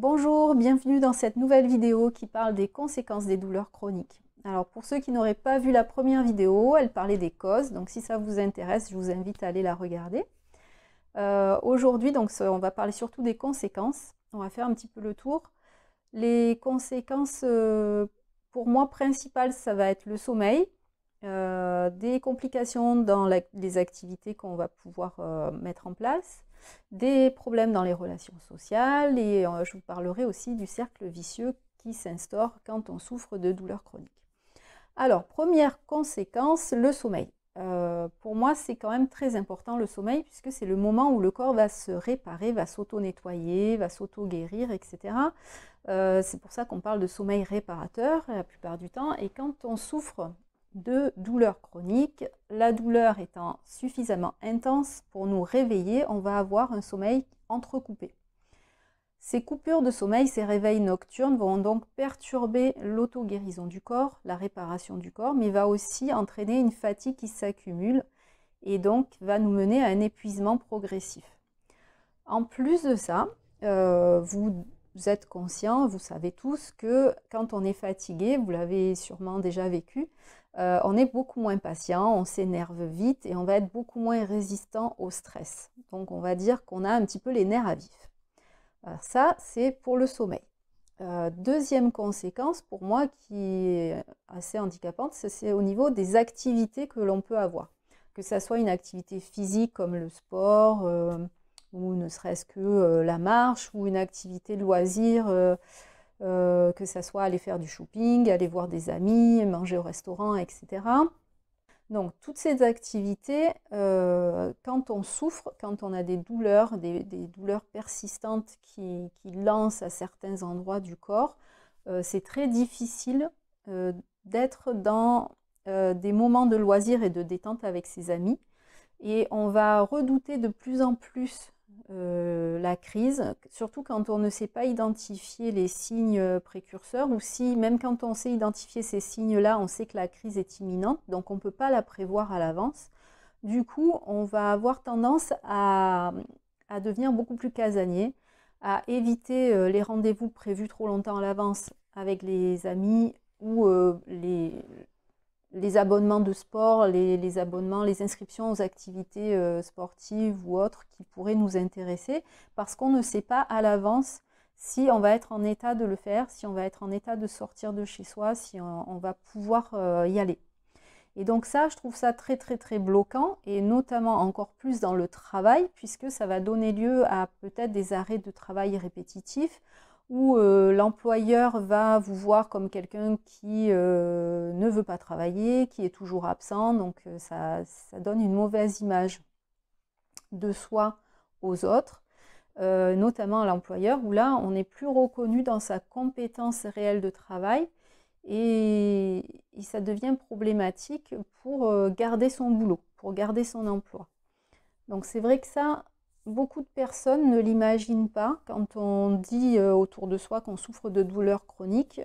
Bonjour, bienvenue dans cette nouvelle vidéo qui parle des conséquences des douleurs chroniques. Alors pour ceux qui n'auraient pas vu la première vidéo, elle parlait des causes, donc si ça vous intéresse, je vous invite à aller la regarder. Euh, aujourd'hui, donc on va parler surtout des conséquences, on va faire un petit peu le tour. Les conséquences, euh, pour moi, principales, ça va être le sommeil, euh, des complications dans les activités qu'on va pouvoir mettre en place, des problèmes dans les relations sociales et euh, je vous parlerai aussi du cercle vicieux qui s'instaure quand on souffre de douleurs chroniques. Alors, première conséquence, le sommeil. Euh, pour moi, c'est quand même très important le sommeil, puisque c'est le moment où le corps va se réparer, va s'auto-nettoyer, va s'auto-guérir, etc. Euh, c'est pour ça qu'on parle de sommeil réparateur la plupart du temps. Et quand on souffre de douleurs chroniques. La douleur étant suffisamment intense pour nous réveiller, on va avoir un sommeil entrecoupé. Ces coupures de sommeil, ces réveils nocturnes vont donc perturber l'auto-guérison du corps, la réparation du corps, mais va aussi entraîner une fatigue qui s'accumule et donc va nous mener à un épuisement progressif. En plus de ça, euh, vous êtes conscient, vous savez tous que quand on est fatigué, vous l'avez sûrement déjà vécu, euh, on est beaucoup moins patient, on s'énerve vite et on va être beaucoup moins résistant au stress. Donc on va dire qu'on a un petit peu les nerfs à vif. ça, c'est pour le sommeil. Euh, deuxième conséquence pour moi qui est assez handicapante, c'est au niveau des activités que l'on peut avoir. Que ça soit une activité physique comme le sport, euh, ou ne serait-ce que la marche, ou une activité de loisir euh, que ce soit aller faire du shopping, aller voir des amis, manger au restaurant, etc. Donc toutes ces activités, euh, quand on souffre, quand on a des douleurs, des, douleurs persistantes qui, lancent à certains endroits du corps, euh, c'est très difficile d'être dans des moments de loisirs et de détente avec ses amis. Et on va redouter de plus en plus euh, la crise, surtout quand on ne sait pas identifier les signes euh, précurseurs, ou si même quand on sait identifier ces signes-là, on sait que la crise est imminente, donc on ne peut pas la prévoir à l'avance. Du coup, on va avoir tendance à, devenir beaucoup plus casanier, à éviter euh, les rendez-vous prévus trop longtemps à l'avance avec les amis ou les, les abonnements de sport, les, abonnements, les inscriptions aux activités euh, sportives ou autres qui pourraient nous intéresser, parce qu'on ne sait pas à l'avance si on va être en état de le faire, si on va être en état de sortir de chez soi, si on, va pouvoir euh, y aller. Et donc ça, je trouve ça très très très bloquant, et notamment encore plus dans le travail, puisque ça va donner lieu à peut-être des arrêts de travail répétitifs où euh, l'employeur va vous voir comme quelqu'un qui euh, ne veut pas travailler, qui est toujours absent, donc euh, ça, donne une mauvaise image de soi aux autres, notamment à l'employeur, où là, on n'est plus reconnu dans sa compétence réelle de travail et ça devient problématique pour garder son boulot, pour garder son emploi. Donc c'est vrai que ça, Beaucoup de personnes ne l'imaginent pas quand on dit euh, autour de soi qu'on souffre de douleurs chroniques.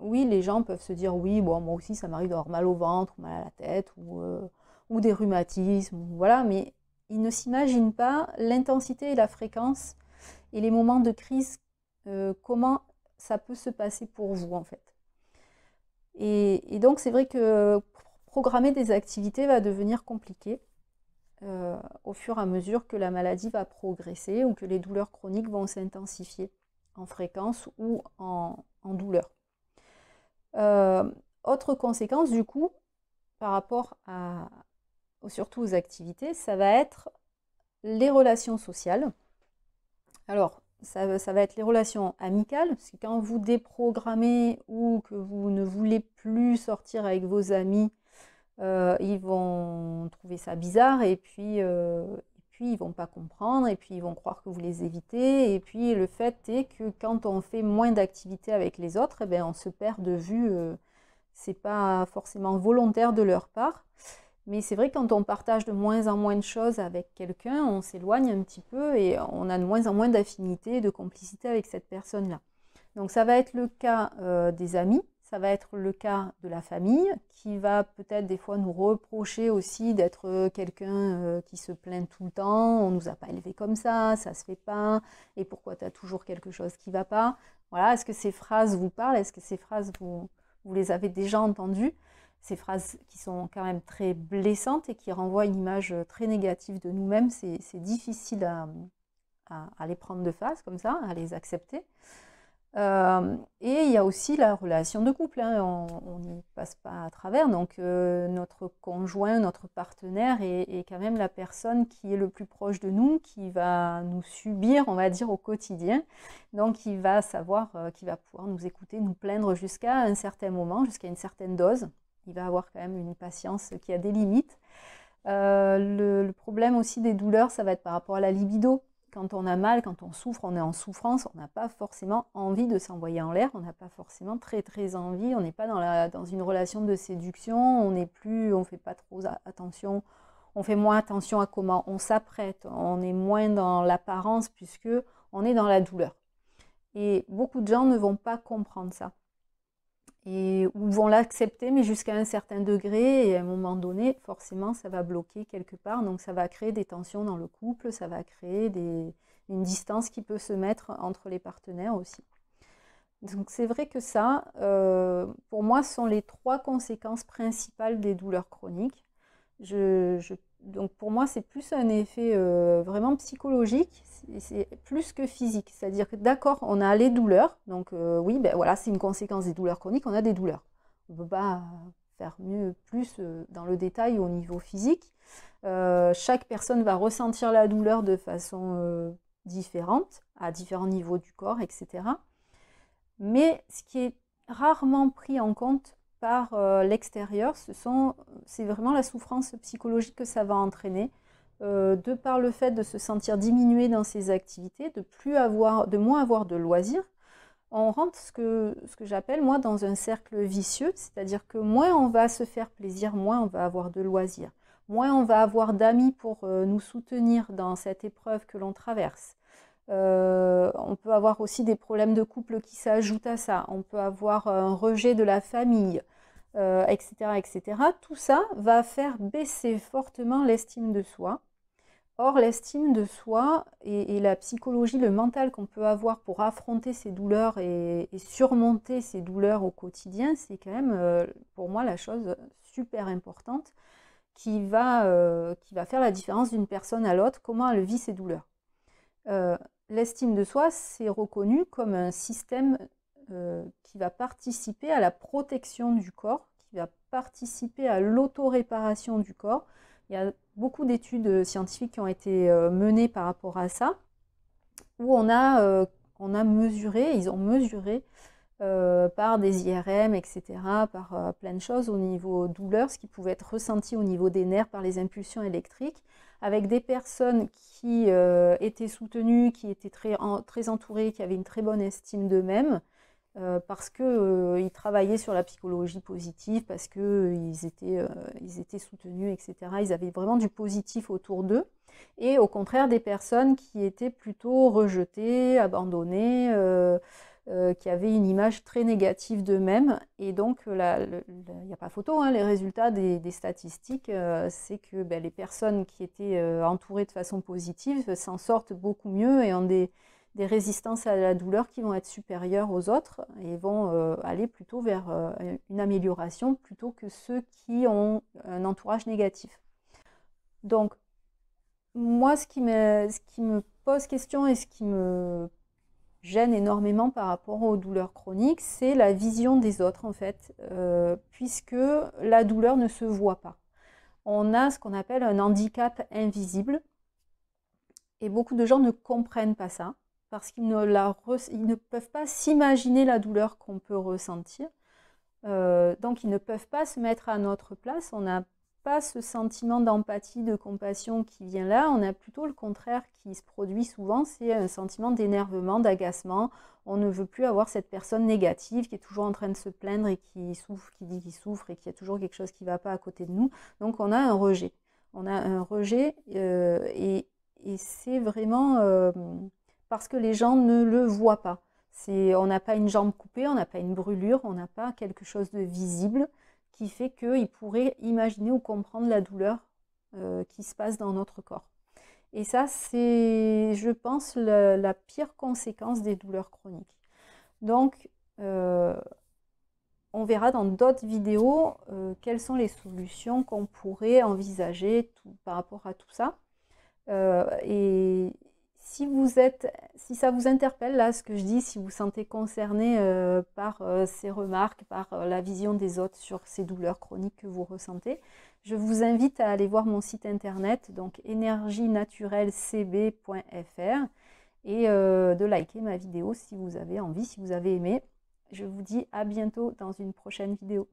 Oui, les gens peuvent se dire oui, bon, moi aussi ça m'arrive d'avoir mal au ventre, ou mal à la tête, ou, euh, des rhumatismes, voilà, mais ils ne s'imaginent pas l'intensité et la fréquence et les moments de crise, euh, comment ça peut se passer pour vous en fait. et donc c'est vrai que programmer des activités va devenir compliqué. Euh, au fur et à mesure que la maladie va progresser ou que les douleurs chroniques vont s'intensifier en fréquence ou en, douleur. Euh, autre conséquence du coup, par rapport à, surtout aux activités, ça va être les relations sociales. Alors, ça, ça, va être les relations amicales, parce quand vous déprogrammez ou que vous ne voulez plus sortir avec vos amis euh, ils vont trouver ça bizarre et puis, euh, puis ils vont pas comprendre et puis ils vont croire que vous les évitez. Et puis le fait est que quand on fait moins d'activités avec les autres, eh ben, on se perd de vue. Euh, c'est pas forcément volontaire de leur part. Mais c'est vrai que quand on partage de moins en moins de choses avec quelqu'un, on s'éloigne un petit peu et on a de moins en moins d'affinités, de complicité avec cette personne-là. Donc ça va être le cas des amis, ça va être le cas de la famille qui va peut-être des fois nous reprocher aussi d'être euh, quelqu'un euh, qui se plaint tout le temps, on ne nous a pas élevé comme ça, ça se fait pas, et pourquoi tu as toujours quelque chose qui va pas. Voilà, est-ce que ces phrases vous parlent Est-ce que ces phrases vous, les avez déjà entendues ces phrases qui sont quand même très blessantes et qui renvoient une image euh, très négative de nous-mêmes, c'est difficile à, les prendre de face comme ça, à les accepter. Euh, et il y a aussi la relation de couple, hein. on n'y passe pas à travers. Donc euh, notre conjoint, notre partenaire est, quand même la personne qui est le plus proche de nous, qui va nous subir, on va dire, au quotidien. Donc il va savoir, euh, qui va pouvoir nous écouter, nous plaindre jusqu'à un certain moment, jusqu'à une certaine dose. Il va avoir quand même une patience qui a des limites. le, problème aussi des douleurs, ça va être par rapport à la libido. Quand on a mal, quand on souffre, on est en souffrance, on n'a pas forcément envie de s'envoyer en l'air, on n'a pas forcément très très envie, on n'est pas dans, la, dans une relation de séduction, on n'est plus, on fait pas trop attention, on fait moins attention à comment on s'apprête, on est moins dans l'apparence puisque on est dans la douleur. Et beaucoup de gens ne vont pas comprendre ça et vont l'accepter, mais jusqu'à un certain degré, et à un moment donné, forcément, ça va bloquer quelque part, donc ça va créer des tensions dans le couple, ça va créer des, une distance qui peut se mettre entre les partenaires aussi. Donc c'est vrai que ça, euh, pour moi, sont les trois conséquences principales des douleurs chroniques. Je, je donc pour moi, c'est plus un effet euh, vraiment psychologique, c'est plus que physique. C'est-à-dire que d'accord, on a les douleurs, donc euh, oui, ben voilà, c'est une conséquence des douleurs chroniques, on a des douleurs. On ne peut pas faire mieux, plus euh, dans le détail au niveau physique. chaque personne va ressentir la douleur de façon différente, à différents niveaux du corps, etc. Mais ce qui est rarement pris en compte par euh, l'extérieur, ce c'est vraiment la souffrance psychologique que ça va entraîner, euh, de par le fait de se sentir diminué dans ses activités, de plus avoir, de moins avoir de loisirs. On rentre ce que, j'appelle moi dans un cercle vicieux, c'est-à-dire que moins on va se faire plaisir, moins on va avoir de loisirs, moins on va avoir d'amis pour euh, nous soutenir dans cette épreuve que l'on traverse. Euh, on peut avoir aussi des problèmes de couple qui s'ajoutent à ça. On peut avoir un rejet de la famille, etc., euh, etc. Tout ça va faire baisser fortement l'estime de soi. Or, l'estime de soi et, la psychologie, le mental qu'on peut avoir pour affronter ces douleurs et, surmonter ces douleurs au quotidien, c'est quand même, euh, pour moi, la chose super importante qui va, qui va faire la différence d'une personne à l'autre, comment elle vit ses douleurs l'estime de soi, c'est reconnu comme un système euh, qui va participer à la protection du corps, qui va participer à l'autoréparation du corps. Il y a beaucoup d'études euh, scientifiques qui ont été euh, menées par rapport à ça, où on a, mesuré, ils ont mesuré par des IRM, etc., par plein de choses au niveau douleur, ce qui pouvait être ressenti au niveau des nerfs par les impulsions électriques, avec des personnes qui euh, étaient soutenues, qui étaient très, très entourées, qui avaient une très bonne estime d'eux-mêmes, euh, parce qu'ils euh, travaillaient sur la psychologie positive, parce qu'ils étaient, ils étaient soutenus, etc. Ils avaient vraiment du positif autour d'eux. Et au contraire, des personnes qui étaient plutôt rejetées, abandonnées euh, qui avaient une image très négative d'eux-mêmes. Et donc, euh, il n'y a pas photo, hein, les résultats des, statistiques, euh, c'est que ben, les personnes qui étaient entourées de façon positive s'en sortent beaucoup mieux et ont des, résistances à la douleur qui vont être supérieures aux autres et vont aller plutôt vers une amélioration plutôt que ceux qui ont un entourage négatif. Donc, moi, ce qui me, ce qui me pose question et ce qui me gêne énormément par rapport aux douleurs chroniques, c'est la vision des autres en fait, euh, puisque la douleur ne se voit pas. On a ce qu'on appelle un handicap invisible, et beaucoup de gens ne comprennent pas ça, parce qu'ils ne, peuvent pas s'imaginer la douleur qu'on peut ressentir. Euh, donc ils ne peuvent pas se mettre à notre place, on n'a pas ce sentiment d'empathie, de compassion qui vient là, on a plutôt le contraire qui se produit souvent, c'est un sentiment d'énervement, d'agacement. On ne veut plus avoir cette personne négative qui est toujours en train de se plaindre et qui souffre, qui dit qu'il souffre et qu'il y a toujours quelque chose qui ne va pas à côté de nous. Donc on a un rejet. On a un rejet euh, et, c'est vraiment euh, parce que les gens ne le voient pas. on n'a pas une jambe coupée, on n'a pas une brûlure, on n'a pas quelque chose de visible qui fait qu'ils pourrait imaginer ou comprendre la douleur euh, qui se passe dans notre corps. Et ça, c'est, je pense, la, pire conséquence des douleurs chroniques. Donc, euh, on verra dans d'autres vidéos euh, quelles sont les solutions qu'on pourrait envisager par rapport à tout ça. et, si ça vous interpelle là, ce que je dis, si vous vous sentez concerné euh, par euh, ces remarques, par euh, la vision des autres sur ces douleurs chroniques que vous ressentez, je vous invite à aller voir mon site internet, donc énergienaturellecb.fr, et de liker ma vidéo si vous avez envie, si vous avez aimé. Je vous dis à bientôt dans une prochaine vidéo.